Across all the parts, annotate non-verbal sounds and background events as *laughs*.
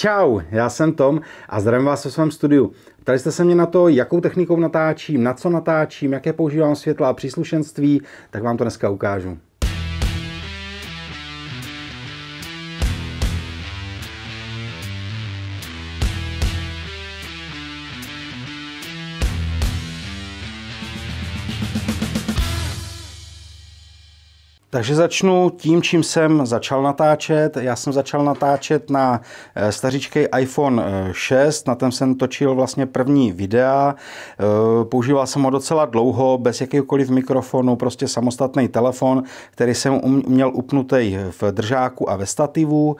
Čau, já jsem Tom a zdravím vás ve svém studiu. Ptali jste se mě na to, jakou technikou natáčím, na co natáčím, jaké používám světla a příslušenství, tak vám to dneska ukážu. Takže začnu tím, čím jsem začal natáčet. Já jsem začal natáčet na eh, staříčkej iPhone 6, eh, na tom jsem točil vlastně první videa. Eh, používal jsem ho docela dlouho, bez jakýkoliv mikrofonu, prostě samostatný telefon, který jsem um-, měl upnutý v držáku a ve stativu.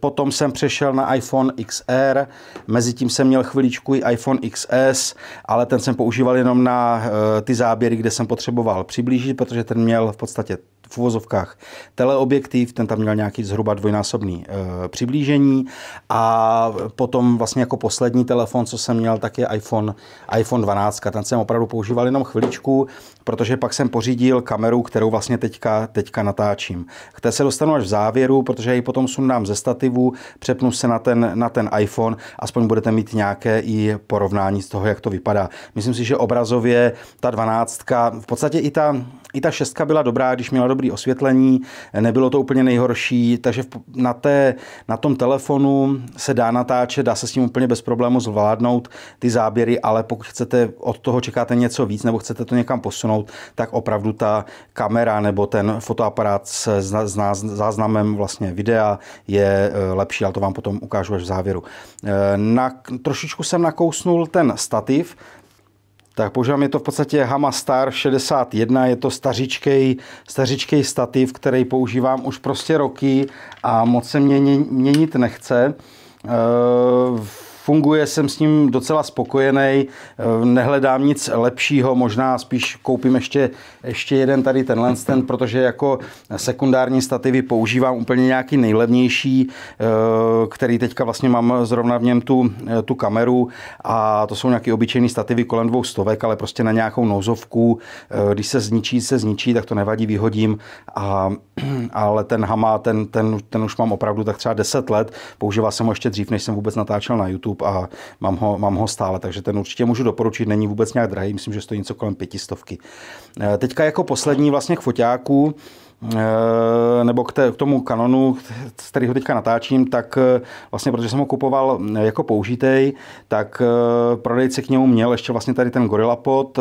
Potom jsem přešel na iPhone XR, mezi tím jsem měl chviličku i iPhone XS, ale ten jsem používal jenom na ty záběry, kde jsem potřeboval přiblížit, protože ten měl v podstatě podstate v uvozovkách teleobjektiv, ten tam měl nějaký zhruba dvojnásobný e, přiblížení a potom vlastně jako poslední telefon, co jsem měl, tak je iPhone, iPhone 12, ten jsem opravdu používal jenom chviličku, protože pak jsem pořídil kameru, kterou vlastně teďka, teďka natáčím. K té se dostanu až v závěru, protože ji potom sundám ze stativu, přepnu se na ten, na ten iPhone, aspoň budete mít nějaké i porovnání z toho, jak to vypadá. Myslím si, že obrazově ta 12, v podstatě i ta, i ta šestka byla dobrá, když měla dobrý dobrý osvětlení, nebylo to úplně nejhorší, takže na, té, na tom telefonu se dá natáčet, dá se s tím úplně bez problému zvládnout ty záběry, ale pokud chcete od toho čekáte něco víc nebo chcete to někam posunout, tak opravdu ta kamera nebo ten fotoaparát s záznamem vlastně videa je e, lepší, ale to vám potom ukážu až v závěru. E, na, trošičku jsem nakousnul ten stativ, tak používám, je to v podstatě Hama Star 61, je to stařičkej, stařičkej stativ, který používám už prostě roky a moc se mě měnit nechce. Eh, funguje, jsem s ním docela spokojený, eh, nehledám nic lepšího, možná spíš koupím ještě, ještě jeden tady tenhle ten, protože jako sekundární stativy používám úplně nějaký nejlevnější, eh, který teďka vlastně mám zrovna v něm tu, eh, tu kameru a to jsou nějaký obyčejný stativy kolem dvou stovek, ale prostě na nějakou nouzovku, když se zničí, se zničí, tak to nevadí, vyhodím, a, *clears throat* ale ten Hama, ten, ten, ten už mám opravdu tak třeba 10 let, používal jsem ho ještě dřív, než jsem vůbec natáčel na YouTube, YouTube a mám ho, mám ho stále, takže ten určitě můžu doporučit, není vůbec nějak drahý, myslím, že stojí něco kolem pětistovky. Eh, teďka jako poslední vlastně k foťáku, eh, nebo k, té, k tomu kanonu, který ho teďka natáčím, tak eh, vlastně, protože jsem ho kupoval jako použitej, tak prodejce k němu měl ještě vlastně tady ten Gorilla Pod,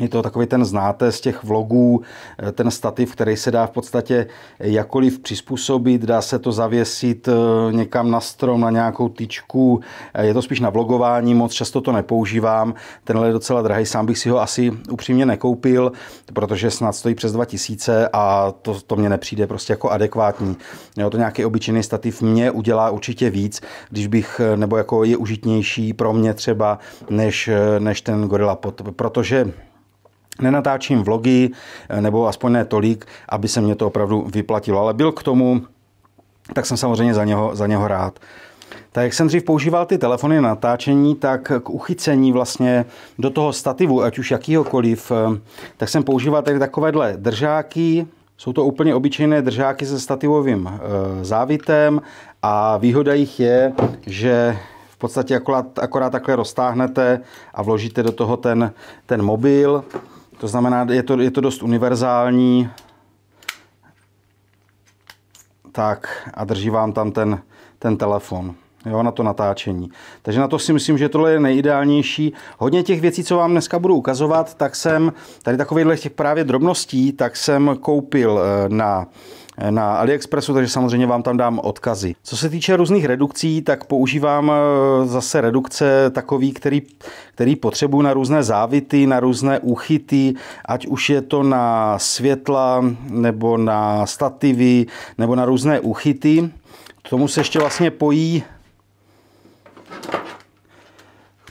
je to takový ten znáte z těch vlogů, eh, ten stativ, který se dá v podstatě jakoliv přizpůsobit, dá se to zavěsit eh, někam na strom, na nějakou tyčku, eh, je to spíš na vlogování, moc často to nepoužívám, tenhle je docela drahý, sám bych si ho asi upřímně nekoupil, protože snad stojí přes 2000 a to, to mě nepřijde prostě jako adekvátní. Jo, to nějaký obyčejný stativ mě udělá určitě víc, když bych, nebo jako je užitnější pro mě třeba, než, než ten Gorilla Pod, protože nenatáčím vlogy, eh, nebo aspoň ne tolik, aby se mě to opravdu vyplatilo. Ale byl k tomu, tak jsem samozřejmě za něho, za něho rád. Tak jak jsem dřív používal ty telefony na natáčení, tak k uchycení vlastně do toho stativu, ať už jakýhokoliv, eh, tak jsem používal tady takovéhle držáky, jsou to úplně obyčejné držáky se stativovým eh, závitem a výhoda jich je, že v podstatě akorát, akorát takhle roztáhnete a vložíte do toho ten, ten mobil to znamená, je to, je to dost univerzální. Tak a drží vám tam ten, ten telefon jo, na to natáčení. Takže na to si myslím, že tohle je nejideálnější. Hodně těch věcí, co vám dneska budu ukazovat, tak jsem tady takovýchhle těch právě drobností, tak jsem koupil eh, na na AliExpressu, takže samozřejmě vám tam dám odkazy. Co se týče různých redukcí, tak používám eh, zase redukce takový, který, který potřebuji na různé závity, na různé uchyty, ať už je to na světla, nebo na stativy, nebo na různé uchyty. K tomu se ještě vlastně pojí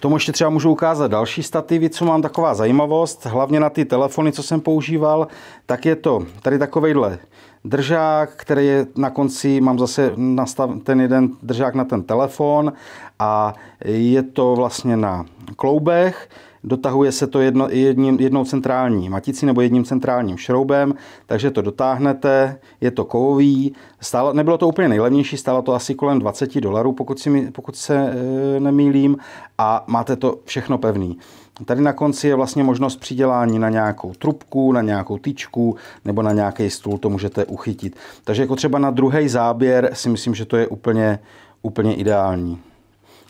tomu ještě třeba můžu ukázat další stativy, co mám taková zajímavost, hlavně na ty telefony, co jsem používal, tak je to tady takovejhle držák, který je na konci, mám zase nastav, ten jeden držák na ten telefon a je to vlastně na kloubech, Dotahuje se to jedno, jedním, jednou centrální maticí nebo jedním centrálním šroubem, takže to dotáhnete, je to kovový. Stálo, nebylo to úplně nejlevnější, stálo to asi kolem 20 dolarů, pokud, si, pokud se e, nemýlím, a máte to všechno pevný. Tady na konci je vlastně možnost přidělání na nějakou trubku, na nějakou tyčku nebo na nějaký stůl, to můžete uchytit. Takže jako třeba na druhý záběr si myslím, že to je úplně, úplně ideální.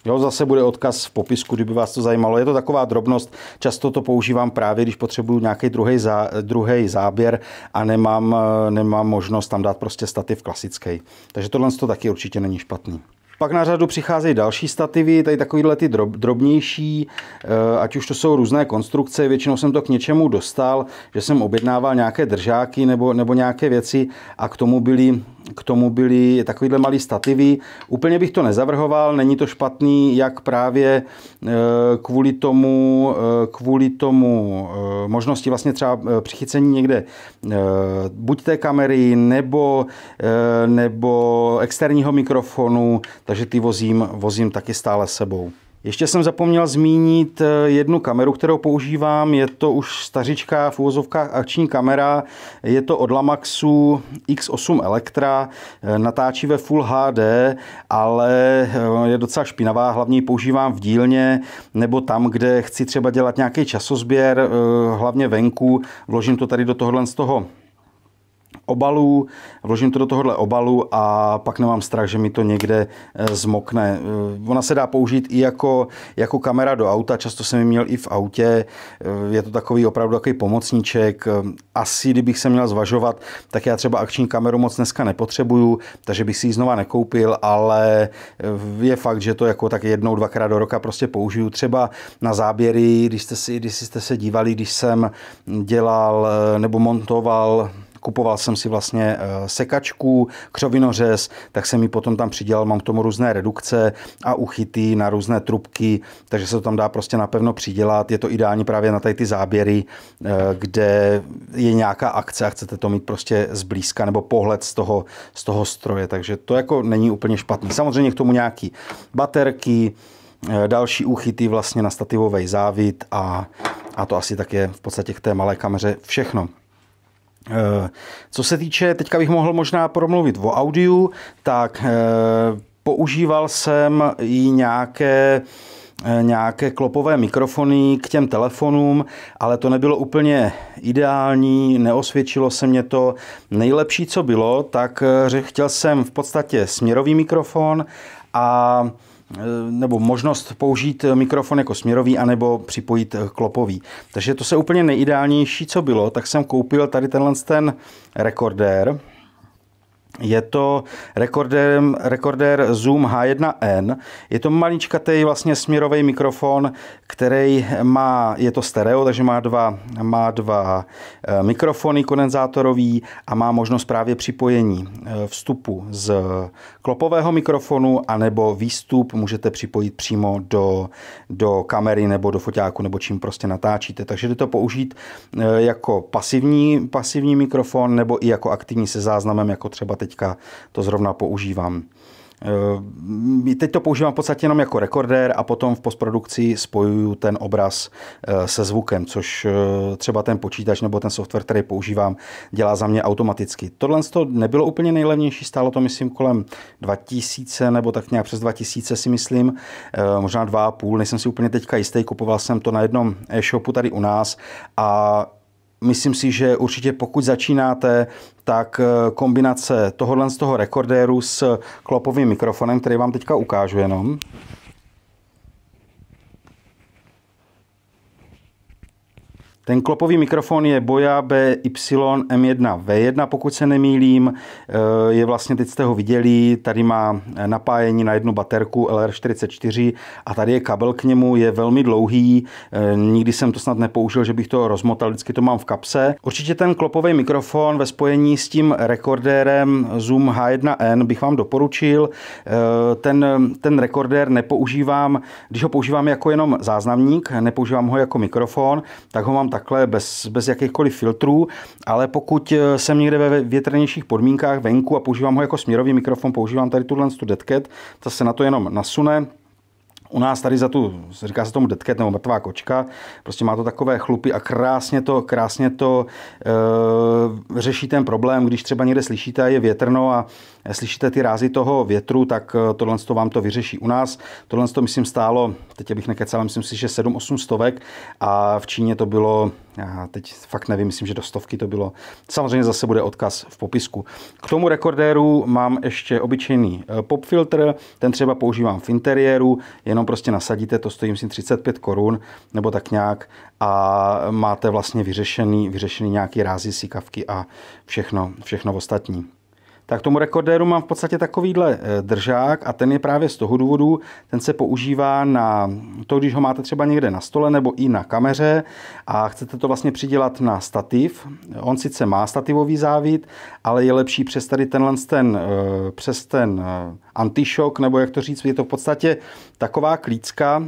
Jo, zase bude odkaz v popisku, kdyby vás to zajímalo. Je to taková drobnost, často to používám právě, když potřebuju nějaký druhý, zá, druhý záběr a nemám, eh, nemám možnost tam dát prostě stativ klasický. Takže tohle to taky určitě není špatný. Pak na řadu přicházejí další stativy, tady takovýhle ty drob, drobnější, eh, ať už to jsou různé konstrukce, většinou jsem to k něčemu dostal, že jsem objednával nějaké držáky nebo, nebo nějaké věci a k tomu byly k tomu byly takovýhle malý stativy. Úplně bych to nezavrhoval, není to špatný, jak právě eh, kvůli tomu, eh, kvůli tomu možnosti vlastně třeba přichycení někde buď té kamery nebo, nebo externího mikrofonu, takže ty vozím, vozím taky stále sebou. Ještě jsem zapomněl zmínit eh, jednu kameru, kterou používám. Je to už stařička v úvozovkách akční kamera. Je to od Lamaxu X8 Electra. Eh, natáčí ve Full HD, ale eh, je docela špinavá. Hlavně ji používám v dílně nebo tam, kde chci třeba dělat nějaký časozběr, hlavně venku. Vložím to tady do tohohle z toho obalů, vložím to do tohohle obalu a pak nemám strach, že mi to někde e, zmokne. E, ona se dá použít i jako, jako kamera do auta, často jsem ji měl i v autě, e, je to takový opravdu takový pomocníček. Asi, kdybych se měl zvažovat, tak já třeba akční kameru moc dneska nepotřebuju, takže bych si ji znova nekoupil, ale je fakt, že to jako tak jednou, dvakrát do roka prostě použiju. Třeba na záběry, když jste, si, když jste se dívali, když jsem dělal nebo montoval kupoval jsem si vlastně eh, sekačku, křovinořez, tak jsem ji potom tam přidělal, mám k tomu různé redukce a uchyty na různé trubky, takže se to tam dá prostě napevno přidělat. Je to ideální právě na tady ty záběry, eh, kde je nějaká akce a chcete to mít prostě zblízka nebo pohled z toho, z toho stroje, takže to jako není úplně špatný. Samozřejmě k tomu nějaký baterky, eh, další uchyty vlastně na stativový závit a, a to asi tak je v podstatě k té malé kameře všechno. Eh, co se týče, teďka bych mohl možná promluvit o audiu, tak eh, používal jsem i nějaké eh, nějaké klopové mikrofony k těm telefonům, ale to nebylo úplně ideální, neosvědčilo se mě to. Nejlepší, co bylo, tak chtěl jsem v podstatě směrový mikrofon a Eh, nebo možnost použít mikrofon jako směrový anebo připojit eh, klopový. Takže to se úplně nejideálnější, co bylo, tak jsem koupil tady tenhle ten rekordér, je to rekorder, rekorder Zoom H1N. Je to maličkatý vlastně směrový mikrofon, který má, je to stereo, takže má dva, má dva eh, mikrofony kondenzátorový a má možnost právě připojení eh, vstupu z klopového mikrofonu anebo výstup můžete připojit přímo do, do kamery nebo do foťáku nebo čím prostě natáčíte. Takže jde to použít eh, jako pasivní, pasivní mikrofon nebo i jako aktivní se záznamem, jako třeba teďka to zrovna používám. E, teď to používám v podstatě jenom jako rekordér a potom v postprodukci spojuju ten obraz e, se zvukem, což e, třeba ten počítač nebo ten software, který používám, dělá za mě automaticky. Tohle to nebylo úplně nejlevnější, stálo to myslím kolem 2000 nebo tak nějak přes 2000 si myslím, možná 2,5, nejsem si úplně teďka jistý, kupoval jsem to na jednom e-shopu tady u nás a myslím si, že určitě pokud začínáte, tak eh, kombinace tohohle z toho rekordéru s klopovým mikrofonem, který vám teďka ukážu jenom, Ten klopový mikrofon je Boya BY-M1V1, pokud se nemýlím. E, je vlastně, teď jste ho viděli, tady má napájení na jednu baterku LR44 a tady je kabel k němu, je velmi dlouhý. E, nikdy jsem to snad nepoužil, že bych to rozmotal, vždycky to mám v kapse. Určitě ten klopový mikrofon ve spojení s tím rekordérem Zoom H1N bych vám doporučil. E, ten, ten rekordér nepoužívám, když ho používám jako jenom záznamník, nepoužívám ho jako mikrofon, tak ho mám tak takhle bez, bez jakýchkoliv filtrů, ale pokud eh, jsem někde ve větrnějších podmínkách venku a používám ho jako směrový mikrofon, používám tady tuhle tu deadcat, ta se na to jenom nasune, u nás tady za tu, říká se tomu detket nebo mrtvá kočka, prostě má to takové chlupy a krásně to, krásně to e, řeší ten problém, když třeba někde slyšíte a je větrno a slyšíte ty rázy toho větru, tak eh, tohle to vám to vyřeší u nás. Tohle to, myslím, stálo, teď bych nekecal, myslím si, že 7-8 stovek a v Číně to bylo, já teď fakt nevím, myslím, že do stovky to bylo. Samozřejmě zase bude odkaz v popisku. K tomu rekordéru mám ještě obyčejný eh, pop ten třeba používám v interiéru, jenom prostě nasadíte, to stojí myslím 35 korun nebo tak nějak a máte vlastně vyřešený, vyřešený nějaký rázy, sykavky a všechno, všechno ostatní tak tomu rekordéru mám v podstatě takovýhle eh, držák a ten je právě z toho důvodu, ten se používá na to, když ho máte třeba někde na stole nebo i na kameře a chcete to vlastně přidělat na stativ. On sice má stativový závit, ale je lepší přes tady tenhle ten, eh, přes ten eh, antišok, nebo jak to říct, je to v podstatě taková klícka,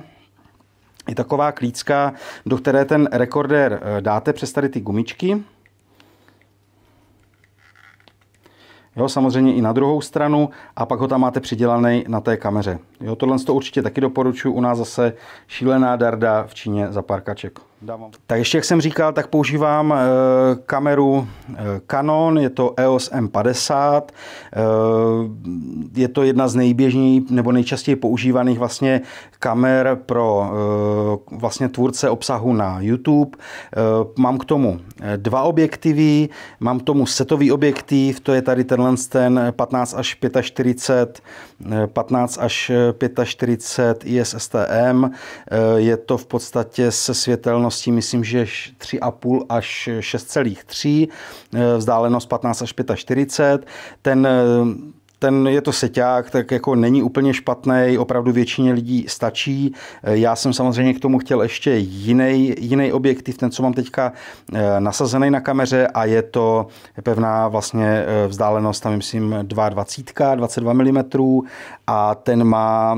je taková klícka, do které ten rekordér dáte přes tady ty gumičky, Jo, samozřejmě i na druhou stranu a pak ho tam máte přidělaný na té kameře. Jo, tohle to určitě taky doporučuji. U nás zase šílená darda v Číně za parkaček. Dávám. Tak ještě, jak jsem říkal, tak používám eh, kameru eh, Canon, je to EOS M50. Eh, je to jedna z nejběžnější nebo nejčastěji používaných vlastně kamer pro vlastně tvůrce obsahu na YouTube. Mám k tomu dva objektivy, mám k tomu setový objektiv, to je tady tenhle ten 15 až 45, 15 až 45 ISSTM. Je to v podstatě se světelnost vzdálenosti, myslím, že 3,5 až 6,3, eh, vzdálenost 15 až 45. Ten eh, ten je to seťák, tak jako není úplně špatný, opravdu většině lidí stačí. Já jsem samozřejmě k tomu chtěl ještě jiný, jiný objektiv, ten, co mám teďka eh, nasazený na kameře a je to pevná vlastně eh, vzdálenost, tam myslím 2,20, 22 mm a ten má,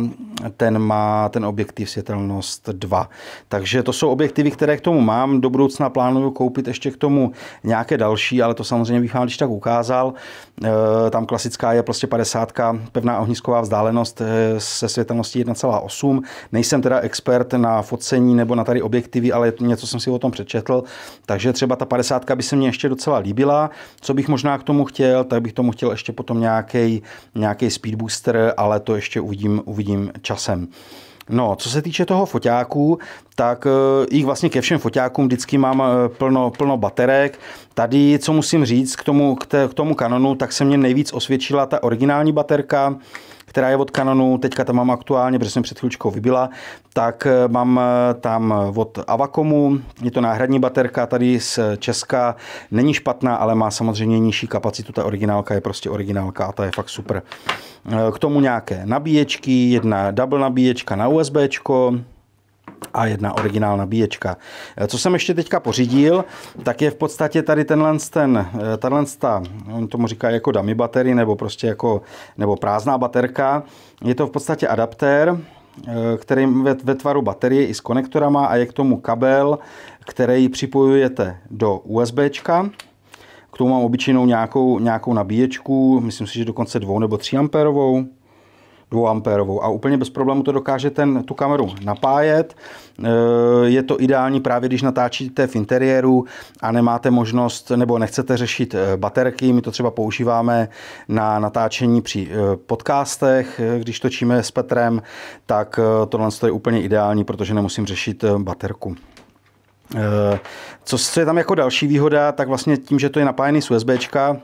ten má ten objektiv světelnost 2. Takže to jsou objektivy, které k tomu mám. Do budoucna plánuju koupit ještě k tomu nějaké další, ale to samozřejmě bych vám když tak ukázal. Eh, tam klasická je prostě 250 pevná ohnisková vzdálenost eh, se světelností 1,8. Nejsem teda expert na focení nebo na tady objektivy, ale něco jsem si o tom přečetl, takže třeba ta 50 by se mně ještě docela líbila. Co bych možná k tomu chtěl, tak bych tomu chtěl ještě potom nějaký nějaký speed booster, ale to ještě uvidím, uvidím časem. No, co se týče toho foťáku, tak eh, jich vlastně ke všem foťákům vždycky mám eh, plno, plno baterek. Tady, co musím říct k tomu, k, k tomu kanonu, tak se mně nejvíc osvědčila ta originální baterka, která je od Canonu, teďka tam mám aktuálně, protože jsem před chvíličkou vybila, tak eh, mám eh, tam od Avacomu, je to náhradní baterka tady z Česka, není špatná, ale má samozřejmě nižší kapacitu, ta originálka je prostě originálka a ta je fakt super. Eh, k tomu nějaké nabíječky, jedna double nabíječka na USB, a jedna originál nabíječka. Eh, co jsem ještě teďka pořídil, tak je v podstatě tady tenhle ten, eh, tenhle ta, on tomu říká jako dummy battery, nebo prostě jako, nebo prázdná baterka. Je to v podstatě adaptér, eh, který ve, ve tvaru baterie i s konektorama a je k tomu kabel, který připojujete do USBčka. K tomu mám obyčejnou nějakou, nějakou nabíječku, myslím si, že dokonce dvou nebo 3 amperovou dvouampérovou a úplně bez problému to dokáže ten, tu kameru napájet. Eh, je to ideální právě, když natáčíte v interiéru a nemáte možnost nebo nechcete řešit eh, baterky. My to třeba používáme na natáčení při eh, podcastech, když točíme s Petrem, tak tohle je úplně ideální, protože nemusím řešit baterku. Co je tam jako další výhoda, tak vlastně tím, že to je napájený z USBčka,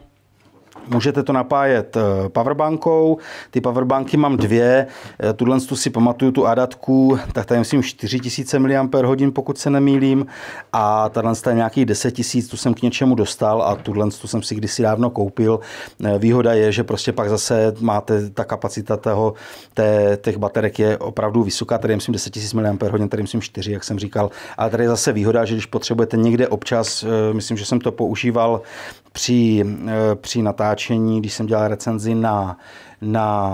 Můžete to napájet eh, powerbankou, ty powerbanky mám dvě, eh, tuhle tu si pamatuju tu adatku, tak tady myslím 4000 mAh, pokud se nemýlím, a tahle je nějaký 10 000, tu jsem k něčemu dostal a tuhle tu jsem si kdysi dávno koupil. Eh, výhoda je, že prostě pak zase máte ta kapacita toho, té, těch baterek je opravdu vysoká, tady myslím 10 000 mAh, tady myslím 4, jak jsem říkal, ale tady je zase výhoda, že když potřebujete někde občas, myslím, že jsem to používal při, eh, při natáčení, když jsem dělal recenzi na, na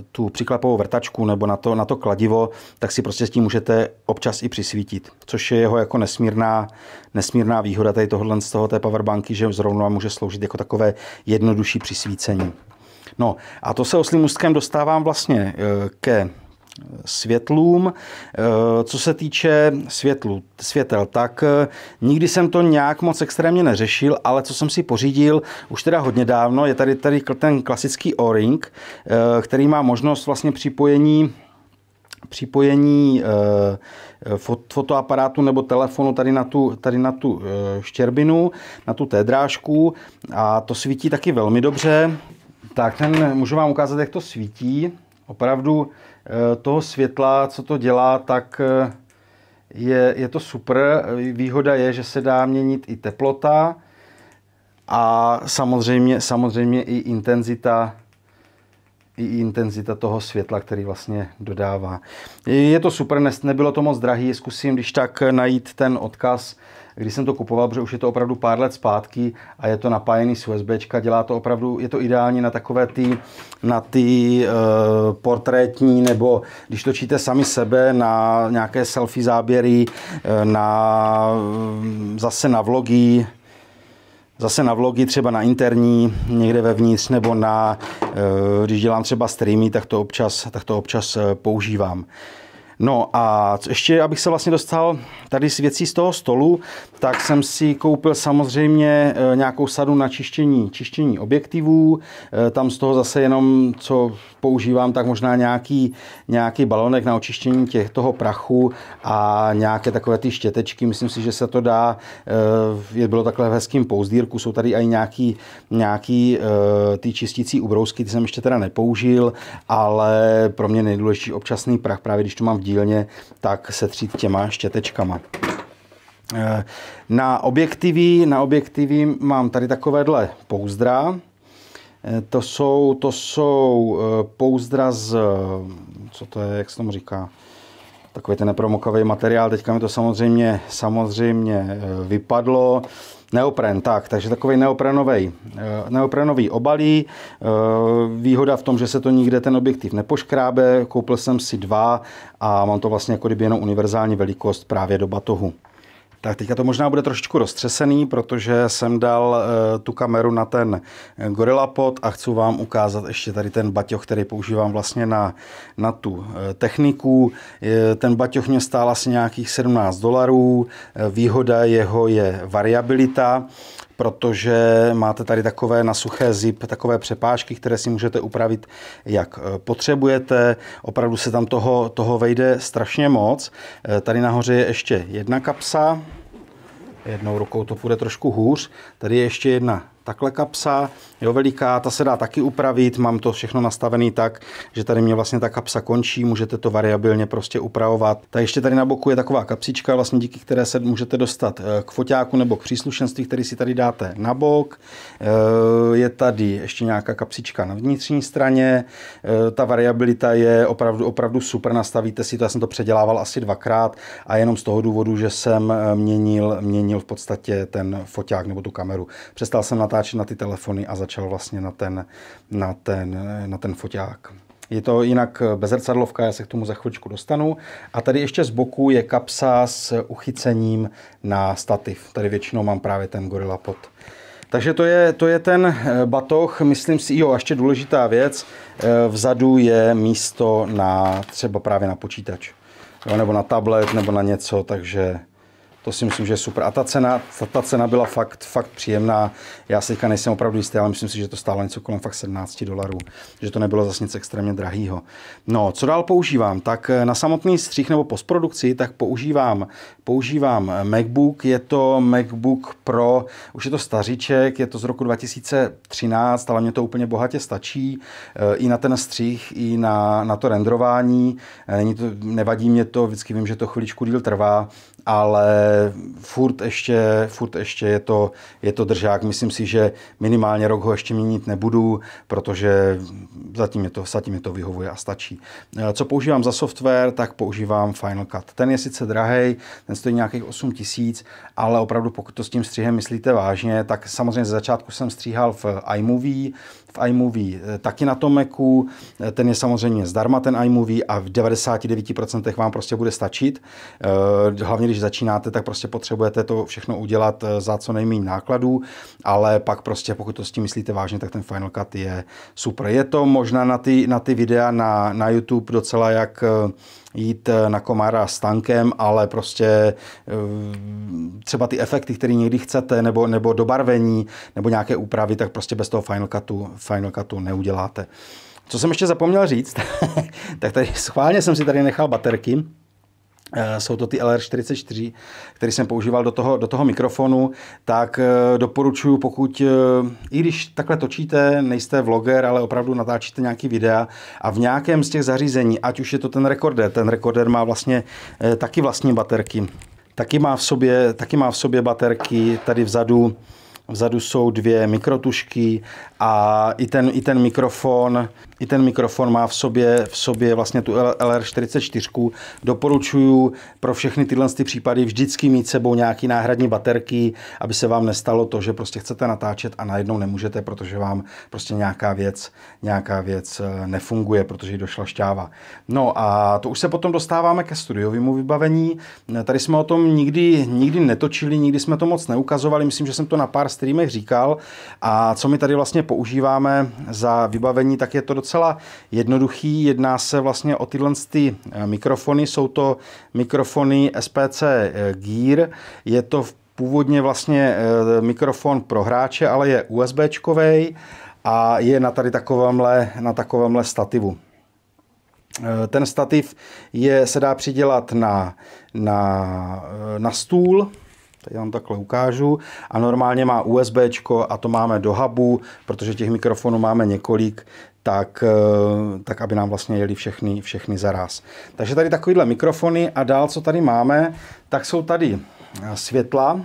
eh, tu přiklepovou vrtačku nebo na to, na to kladivo, tak si prostě s tím můžete občas i přisvítit, což je jeho jako nesmírná, nesmírná výhoda tady tohle z toho té powerbanky, že zrovna může sloužit jako takové jednodušší přisvícení. No a to se oslým ústkem dostávám vlastně eh, ke světlům. Eh, co se týče světlu, světel, tak eh, nikdy jsem to nějak moc extrémně neřešil, ale co jsem si pořídil už teda hodně dávno, je tady, tady ten klasický O-ring, eh, který má možnost vlastně připojení připojení fotoaparátu nebo telefonu tady na tu, tady na tu štěrbinu, na tu té drážku a to svítí taky velmi dobře. Tak ten můžu vám ukázat, jak to svítí. Opravdu Eh, toho světla, co to dělá, tak eh, je, je to super. Výhoda je, že se dá měnit i teplota a samozřejmě, samozřejmě i intenzita i intenzita toho světla, který vlastně dodává. Je to super, nebylo to moc drahý, zkusím když tak najít ten odkaz když jsem to kupoval, protože už je to opravdu pár let zpátky a je to napájený z USB, dělá to opravdu, je to ideální na takové ty, na ty e, portrétní, nebo když točíte sami sebe na nějaké selfie záběry, eh, na, mm, zase na vlogy, zase na vlogy, třeba na interní, někde vevnitř, nebo na, eh, když dělám třeba streamy, tak to občas, tak to občas používám. No a ještě, abych se vlastně dostal tady s věcí z toho stolu, tak jsem si koupil samozřejmě eh, nějakou sadu na čištění, čištění objektivů. Eh, tam z toho zase jenom, co používám, tak možná nějaký, nějaký balonek na očištění těch, toho prachu a nějaké takové ty štětečky. Myslím si, že se to dá, eh, je bylo takhle v hezkým pouzdírku, jsou tady i nějaký, nějaký ty čistící ubrousky, ty jsem ještě teda nepoužil, ale pro mě nejdůležitější občasný prach, právě když to mám v dílně, tak setřít těma štětečkama. Eh, na objektivy, na objektivy mám tady takovéhle pouzdra. Eh, to jsou, to jsou eh, pouzdra z, co to je, jak se tomu říká, takový ten nepromokavý materiál. Teďka mi to samozřejmě, samozřejmě vypadlo. Neopren, tak, takže takový neoprenový, eh, neoprenový obalí. Eh, výhoda v tom, že se to nikde ten objektiv nepoškrábe. Koupil jsem si dva a mám to vlastně jako kdyby jenom univerzální velikost právě do batohu. Tak teďka to možná bude trošičku roztřesený, protože jsem dal eh, tu kameru na ten eh, GorillaPod a chci vám ukázat ještě tady ten baťoch, který používám vlastně na, na tu eh, techniku. Ten baťoch mě stál asi nějakých 17 dolarů, výhoda jeho je variabilita protože máte tady takové na suché zip, takové přepážky, které si můžete upravit, jak eh, potřebujete. Opravdu se tam toho, toho vejde strašně moc. Eh, tady nahoře je ještě jedna kapsa, jednou rukou to půjde trošku hůř. Tady je ještě jedna takhle kapsa, jo, veliká, ta se dá taky upravit, mám to všechno nastavený tak, že tady mě vlastně ta kapsa končí, můžete to variabilně prostě upravovat. Ta ještě tady na boku je taková kapsička, vlastně díky které se můžete dostat eh, k foťáku nebo k příslušenství, který si tady dáte na bok. Eh, je tady ještě nějaká kapsička na vnitřní straně. Eh, ta variabilita je opravdu, opravdu super, nastavíte si to, já jsem to předělával asi dvakrát a jenom z toho důvodu, že jsem měnil, měnil v podstatě ten foťák nebo tu kameru. Přestal jsem na natáčet na ty telefony a začal vlastně na ten, na ten, na ten foťák. Je to jinak eh, bezrcadlovka, já se k tomu za chvíličku dostanu. A tady ještě z boku je kapsa s uchycením na stativ. Tady většinou mám právě ten Gorilla Pod. Takže to je, to je ten eh, batoh, myslím si, jo, ještě důležitá věc, eh, vzadu je místo na třeba právě na počítač, jo, nebo na tablet, nebo na něco, takže to si myslím, že je super. A ta cena, ta, ta cena byla fakt, fakt příjemná. Já si teďka nejsem opravdu jistý, ale myslím si, že to stálo něco kolem fakt 17 dolarů. Že to nebylo zase nic extrémně drahýho. No, co dál používám? Tak eh, na samotný střih nebo postprodukci, tak používám, používám MacBook. Je to MacBook Pro, už je to staříček, je to z roku 2013, ale mě to úplně bohatě stačí. Eh, I na ten střih, i na, na to rendrování. Eh, není to, nevadí mě to, vždycky vím, že to chviličku díl trvá ale furt ještě, furt ještě je, to, je to držák. Myslím si, že minimálně rok ho ještě měnit nebudu, protože zatím je to, zatím je to vyhovuje a stačí. Eh, co používám za software, tak používám Final Cut. Ten je sice drahý, ten stojí nějakých 8 tisíc, ale opravdu pokud to s tím střihem myslíte vážně, tak samozřejmě ze začátku jsem stříhal v iMovie, v iMovie eh, taky na tom Macu, eh, ten je samozřejmě zdarma ten iMovie a v 99% vám prostě bude stačit. Hlavně když začínáte, tak prostě potřebujete to všechno udělat eh, za co nejméně nákladů, ale pak prostě, pokud to s tím myslíte vážně, tak ten Final Cut je super. Je to možná na ty, na ty videa na, na YouTube docela jak eh, jít eh, na komára s tankem, ale prostě třeba ty efekty, které někdy chcete, nebo, nebo dobarvení, nebo nějaké úpravy, tak prostě bez toho Final Cutu, Final Cutu neuděláte. Co jsem ještě zapomněl říct, *laughs* tak tady schválně jsem si tady nechal baterky, Eh, jsou to ty LR44, který jsem používal do toho, do toho mikrofonu, tak eh, doporučuji, pokud eh, i když takhle točíte, nejste vloger, ale opravdu natáčíte nějaký videa a v nějakém z těch zařízení, ať už je to ten rekorder, ten rekorder má vlastně taky vlastní baterky, taky má v sobě, taky má v sobě baterky, tady vzadu Vzadu jsou dvě mikrotušky a i ten, i ten mikrofon, i ten mikrofon má v sobě, v sobě vlastně tu LR44. doporučuju pro všechny tyhle ty případy vždycky mít sebou nějaký náhradní baterky, aby se vám nestalo to, že prostě chcete natáčet a najednou nemůžete, protože vám prostě nějaká věc, nějaká věc eh, nefunguje, protože ji došla šťáva. No a to už se potom dostáváme ke studiovému vybavení. Tady jsme o tom nikdy, nikdy netočili, nikdy jsme to moc neukazovali. Myslím, že jsem to na pár streamech říkal. A co my tady vlastně používáme za vybavení, tak je to docela jednoduchý. Jedná se vlastně o tyhle ty eh, mikrofony. Jsou to mikrofony SPC eh, Gear. Je to v původně vlastně eh, mikrofon pro hráče, ale je USBčkovej a je na tady takovémhle, na takovémhle stativu. Ten stativ je, se dá přidělat na, na, na stůl, Tady vám takhle ukážu. A normálně má USB a to máme do hubu, protože těch mikrofonů máme několik, tak, eh, tak aby nám vlastně jeli všechny, všechny zaraz. Takže tady takovýhle mikrofony a dál, co tady máme, tak jsou tady eh, světla,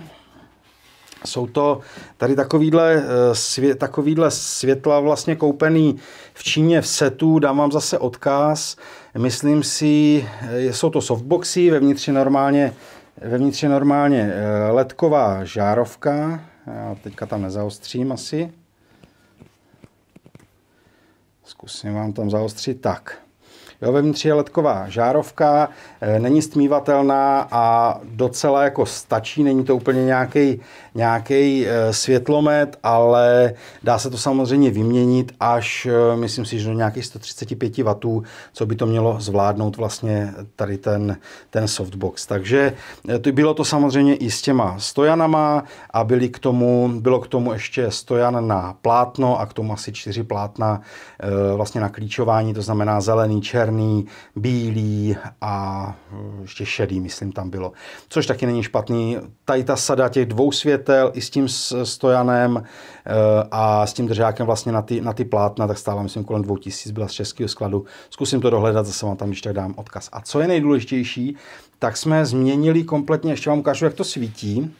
jsou to tady takovýhle, eh, svět, takovýhle světla vlastně koupený v Číně v setu, dám vám zase odkaz. Myslím si, jsou to softboxy, vevnitř je normálně Vevnitř je normálně eh, ledková žárovka, já teďka tam nezaostřím asi. Zkusím vám tam zaostřit tak. Jo, vevnitř je ledková žárovka, eh, není stmívatelná a docela jako stačí, není to úplně nějaký nějaký eh, světlomet, ale dá se to samozřejmě vyměnit až, eh, myslím si, že do nějakých 135 W, co by to mělo zvládnout vlastně tady ten, ten softbox. Takže eh, to bylo to samozřejmě i s těma stojanama a byli k tomu, bylo k tomu ještě stojan na plátno a k tomu asi čtyři plátna vlastně na klíčování, to znamená zelený, černý, bílý a ještě šedý, myslím, tam bylo. Což taky není špatný. Tady ta sada těch dvou svět Pytel i s tím stojanem eh, a s tím držákem vlastně na ty, na ty plátna, tak stála myslím kolem 2000, byla z českého skladu. Zkusím to dohledat, zase vám tam ještě dám odkaz. A co je nejdůležitější, tak jsme změnili kompletně, ještě vám ukážu, jak to svítí.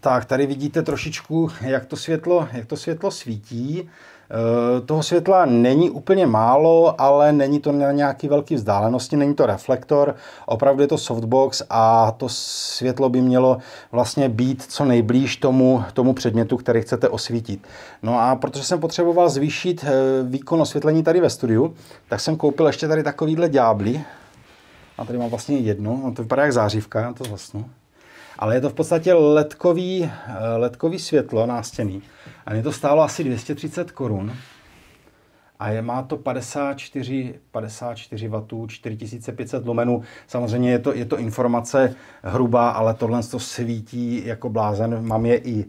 Tak, tady vidíte trošičku, jak to světlo, jak to světlo svítí. Eh, toho světla není úplně málo, ale není to na nějaký velký vzdálenosti, není to reflektor, opravdu je to softbox a to světlo by mělo vlastně být co nejblíž tomu, tomu předmětu, který chcete osvítit. No a protože jsem potřeboval zvýšit eh, výkon osvětlení tady ve studiu, tak jsem koupil ještě tady takovýhle ďábly. A tady mám vlastně jednu, no to vypadá jak zářivka, já to zasnu ale je to v podstatě ledkový, eh, ledkový světlo nástěný. A mě to stálo asi 230 korun. A je, má to 54, 54 W, 4500 lumenů. Samozřejmě je to, je to informace hrubá, ale tohle to svítí jako blázen. Mám je i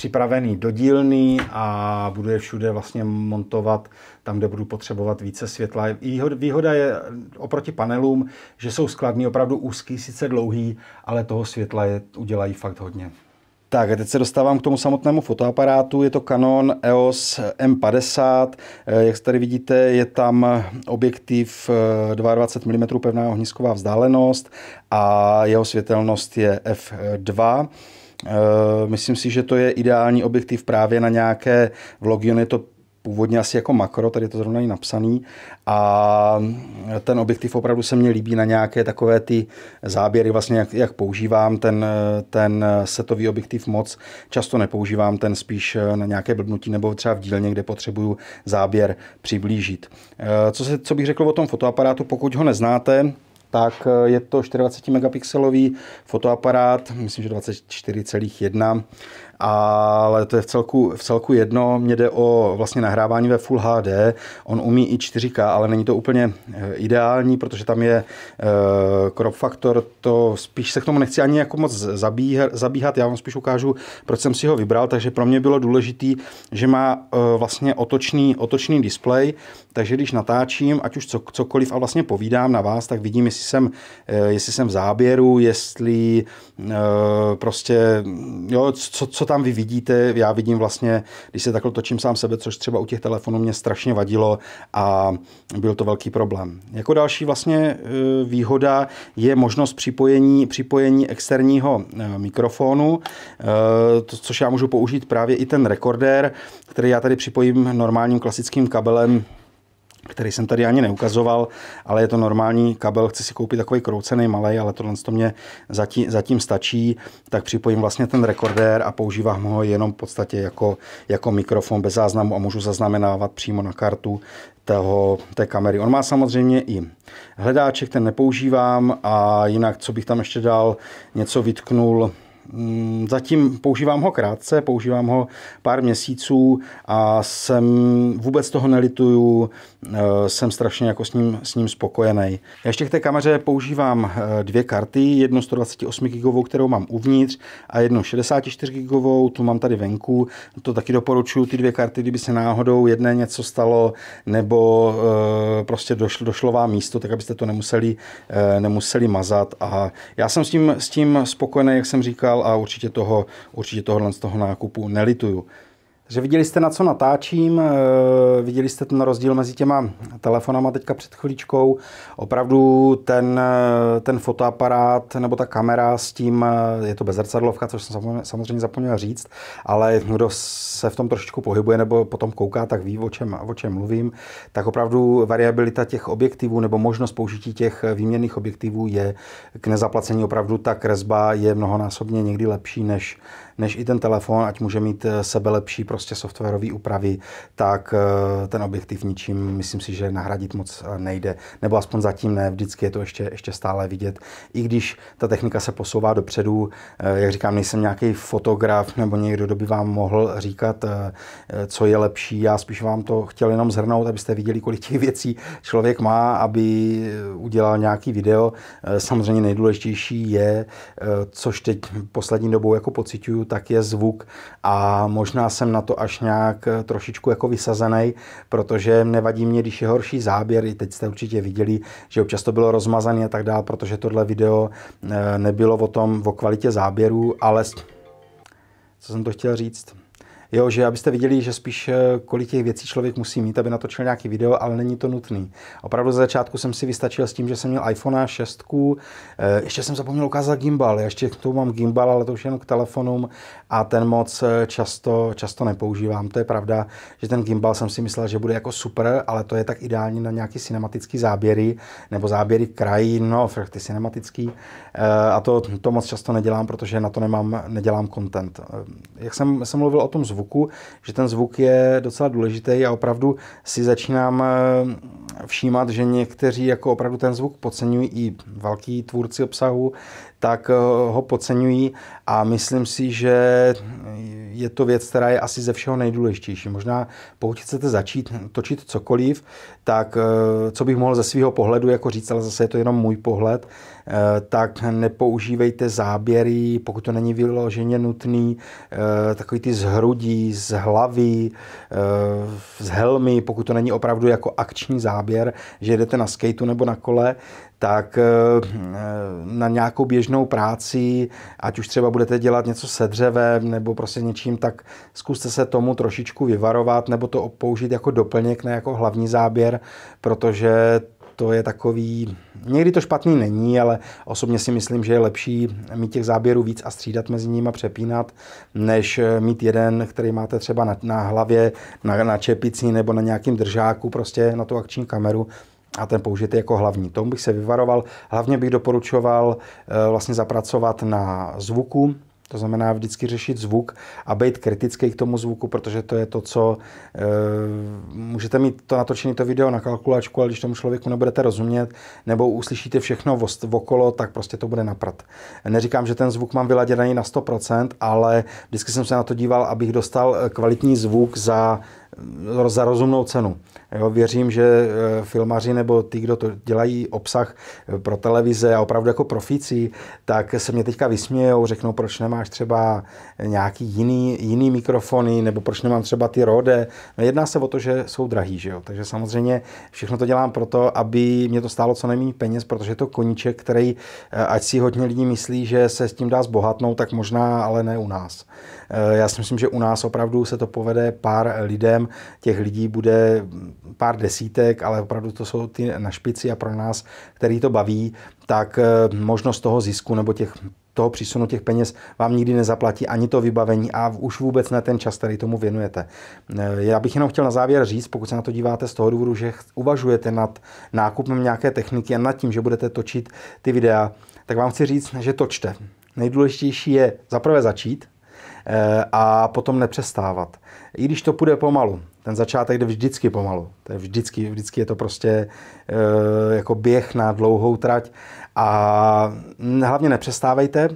připravený do dílny a budu je všude vlastně montovat tam, kde budu potřebovat více světla. Výhoda je oproti panelům, že jsou skladní opravdu úzký, sice dlouhý, ale toho světla je, udělají fakt hodně. Tak a teď se dostávám k tomu samotnému fotoaparátu. Je to Canon EOS M50. Eh, jak tady vidíte, je tam objektiv 22 eh, mm pevná ohnisková vzdálenost a jeho světelnost je f2. Eh, myslím si, že to je ideální objektiv právě na nějaké vlogy. On je to původně asi jako makro, tady je to zrovna i napsaný. A ten objektiv opravdu se mně líbí na nějaké takové ty záběry, vlastně jak, jak používám ten, ten setový objektiv moc. Často nepoužívám ten spíš na nějaké blbnutí nebo třeba v dílně, kde potřebuju záběr přiblížit. Eh, co, se, co bych řekl o tom fotoaparátu, pokud ho neznáte, tak eh, je to 24 megapixelový fotoaparát, myslím, že 24,1 ale to je v celku, v celku jedno. Mně jde o vlastně nahrávání ve Full HD. On umí i 4K, ale není to úplně eh, ideální, protože tam je eh, crop faktor, to spíš se k tomu nechci ani jako moc zabíhat. Já vám spíš ukážu, proč jsem si ho vybral, takže pro mě bylo důležité, že má eh, vlastně otočný, otočný displej, takže když natáčím, ať už cokoliv a vlastně povídám na vás, tak vidím, jestli jsem, jestli jsem v záběru, jestli prostě, jo, co, co tam vy vidíte, já vidím vlastně, když se takhle točím sám sebe, což třeba u těch telefonů mě strašně vadilo a byl to velký problém. Jako další vlastně e, výhoda je možnost připojení, připojení externího e, mikrofonu, e, což já můžu použít právě i ten rekordér, který já tady připojím normálním klasickým kabelem který jsem tady ani neukazoval, ale je to normální kabel, chci si koupit takový kroucený malý, ale tohle to mě zatím, zatím stačí, tak připojím vlastně ten rekordér a používám ho jenom v podstatě jako, jako mikrofon bez záznamu a můžu zaznamenávat přímo na kartu toho, té kamery. On má samozřejmě i hledáček, ten nepoužívám a jinak, co bych tam ještě dal, něco vytknul, Mm, zatím používám ho krátce, používám ho pár měsíců a jsem vůbec toho nelituju, eh, jsem strašně jako s ním, s ním spokojený. Já ještě k té kameře používám eh, dvě karty, jednu 128 GB, kterou mám uvnitř a jednu 64 GB, tu mám tady venku. To taky doporučuju, ty dvě karty, kdyby se náhodou jedné něco stalo nebo eh, prostě došlo, došlo vám místo, tak abyste to nemuseli, nemuseli mazat. A já jsem s tím, s tím spokojený, jak jsem říkal, a určitě toho, určitě tohohle z toho nákupu nelituju. Takže viděli jste, na co natáčím, eh, viděli jste ten rozdíl mezi těma telefonama teďka před chvíličkou. Opravdu ten, eh, ten fotoaparát nebo ta kamera s tím, eh, je to bezrcadlovka, což jsem samozřejmě zapomněl říct, ale kdo se v tom trošičku pohybuje nebo potom kouká, tak ví, o čem, o čem mluvím, tak opravdu variabilita těch objektivů nebo možnost použití těch výměných objektivů je k nezaplacení opravdu ta kresba je mnohonásobně někdy lepší než, než i ten telefon, ať může mít sebe lepší pro prostě softwarové úpravy, tak eh, ten objektiv ničím, myslím si, že nahradit moc eh, nejde. Nebo aspoň zatím ne, vždycky je to ještě, ještě stále vidět. I když ta technika se posouvá dopředu, eh, jak říkám, nejsem nějaký fotograf nebo někdo, kdo by vám mohl říkat, co je lepší. Já spíš vám to chtěl jenom zhrnout, abyste viděli, kolik těch věcí člověk má, aby udělal nějaký video. Samozřejmě nejdůležitější je, což teď poslední dobou jako pocituju, tak je zvuk a možná jsem na to to až nějak eh, trošičku jako vysazený, protože nevadí mě, když je horší záběr. I teď jste určitě viděli, že občas to bylo rozmazané a tak dále, protože tohle video eh, nebylo o tom, o kvalitě záběru, ale co jsem to chtěl říct? Jo, že abyste viděli, že spíš eh, kolik těch věcí člověk musí mít, aby natočil nějaký video, ale není to nutný. Opravdu ze začátku jsem si vystačil s tím, že jsem měl iPhone 6, eh, ještě jsem zapomněl ukázat gimbal, ještě k tomu mám gimbal, ale to už jenom k telefonům a ten moc eh, často, často nepoužívám. To je pravda, že ten gimbal jsem si myslel, že bude jako super, ale to je tak ideální na nějaký cinematický záběry nebo záběry krajin, no, ty cinematický. A to, to moc často nedělám, protože na to nemám, nedělám content. Jak jsem, jsem mluvil o tom zvuku, zvuku, že ten zvuk je docela důležitý a opravdu si začínám eh, všímat, že někteří jako opravdu ten zvuk podceňují i velký tvůrci obsahu, tak eh, ho podceňují a myslím si, že je to věc, která je asi ze všeho nejdůležitější. Možná pokud chcete začít točit cokoliv, tak eh, co bych mohl ze svého pohledu jako říct, ale zase je to jenom můj pohled, Eh, tak nepoužívejte záběry, pokud to není vyloženě nutný, eh, takový ty z hrudí, z hlavy, eh, z helmy, pokud to není opravdu jako akční záběr, že jdete na skateu nebo na kole, tak na nějakou běžnou práci, ať už třeba budete dělat něco se dřevem nebo prostě něčím, tak zkuste se tomu trošičku vyvarovat nebo to použít jako doplněk, ne jako hlavní záběr, protože to je takový, někdy to špatný není, ale osobně si myslím, že je lepší mít těch záběrů víc a střídat mezi nimi a přepínat, než eh, mít jeden, který máte třeba na, na hlavě, na, na čepici nebo na nějakým držáku, prostě na tu akční kameru a ten použijete jako hlavní. Tomu bych se vyvaroval. Hlavně bych doporučoval eh, vlastně zapracovat na zvuku, to znamená vždycky řešit zvuk a být kritický k tomu zvuku, protože to je to, co e, můžete mít to natočené to video na kalkulačku, ale když tomu člověku nebudete rozumět, nebo uslyšíte všechno okolo, tak prostě to bude naprat. Neříkám, že ten zvuk mám vyladěný na 100%, ale vždycky jsem se na to díval, abych dostal eh, kvalitní zvuk za za rozumnou cenu. Jo, věřím, že eh, filmaři nebo ty, kdo to dělají obsah eh, pro televize a opravdu jako profíci, tak se mě teďka vysmějou, řeknou, proč nemáš třeba nějaký jiný, jiný mikrofony, nebo proč nemám třeba ty Rode. No jedná se o to, že jsou drahý, že jo? Takže samozřejmě všechno to dělám proto, aby mě to stálo co nejméně peněz, protože je to koníček, který, eh, ať si hodně lidí myslí, že se s tím dá zbohatnout, tak možná, ale ne u nás. Já si myslím, že u nás opravdu se to povede pár lidem, systém Těch lidí bude pár desítek, ale opravdu to jsou ty na špici a pro nás, který to baví, tak eh, možnost toho zisku nebo těch toho přísunu těch peněz vám nikdy nezaplatí ani to vybavení a už vůbec ne ten čas, který tomu věnujete. Eh, já bych jenom chtěl na závěr říct, pokud se na to díváte z toho důvodu, že uvažujete nad nákupem nějaké techniky a nad tím, že budete točit ty videa, tak vám chci říct, že točte. Nejdůležitější je zaprvé začít, Eh, a potom nepřestávat. I když to půjde pomalu, ten začátek jde vždycky pomalu. To je vždycky, vždycky je to prostě eh, jako běh na dlouhou trať. A hm, hlavně nepřestávejte,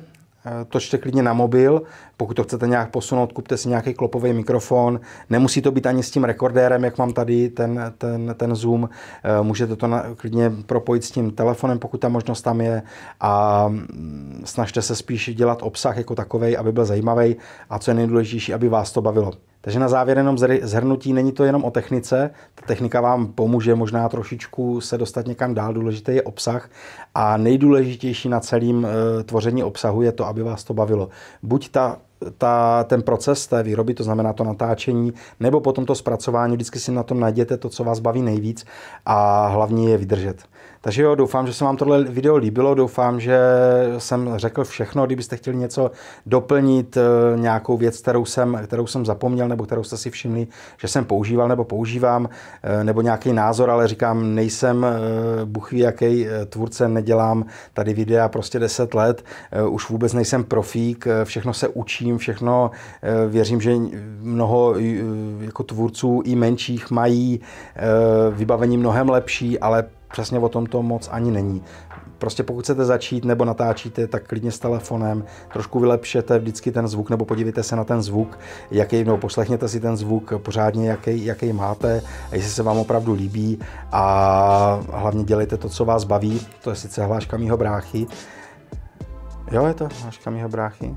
Eh, točte klidně na mobil. Pokud to chcete nějak posunout, kupte si nějaký klopový mikrofon. Nemusí to být ani s tím rekordérem, jak mám tady ten, ten, ten Zoom. Eh, můžete to na, klidně propojit s tím telefonem, pokud ta možnost tam je. A mm, snažte se spíš dělat obsah jako takový, aby byl zajímavý a co je nejdůležitější, aby vás to bavilo. Takže na závěr jenom zhrnutí, není to jenom o technice, ta technika vám pomůže možná trošičku se dostat někam dál, důležitý je obsah a nejdůležitější na celém eh, tvoření obsahu je to, aby vás to bavilo. Buď ta ta, ten proces té výroby, to znamená to natáčení, nebo potom to zpracování, vždycky si na tom najděte to, co vás baví nejvíc a hlavně je vydržet. Takže jo, doufám, že se vám tohle video líbilo, doufám, že jsem řekl všechno, kdybyste chtěli něco doplnit, eh, nějakou věc, kterou jsem, kterou jsem zapomněl, nebo kterou jste si všimli, že jsem používal nebo používám, eh, nebo nějaký názor, ale říkám, nejsem eh, buchví jaký tvůrce, nedělám tady videa prostě 10 let, už vůbec nejsem profík, všechno se učím, všechno věřím, že mnoho jako tvůrců i menších mají vybavení mnohem lepší, ale přesně o tom to moc ani není. Prostě pokud chcete začít nebo natáčíte, tak klidně s telefonem, trošku vylepšete vždycky ten zvuk nebo podívejte se na ten zvuk, jaký, nebo poslechněte si ten zvuk pořádně, jaký, jaký máte, jestli se vám opravdu líbí a hlavně dělejte to, co vás baví, to je sice hláška mýho bráchy. Jo, je to hláška mýho bráchy.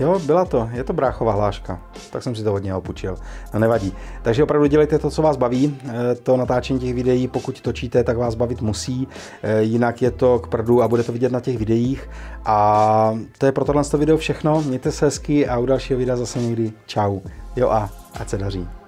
Jo, byla to, je to bráchová hláška, tak jsem si to hodně opučil, no nevadí. Takže opravdu dělejte to, co vás baví, eh, to natáčení těch videí, pokud točíte, tak vás bavit musí, eh, jinak je to k prdu a bude to vidět na těch videích. A to je pro tohle video všechno, mějte se hezky a u dalšího videa zase někdy čau. Jo a ať se daří.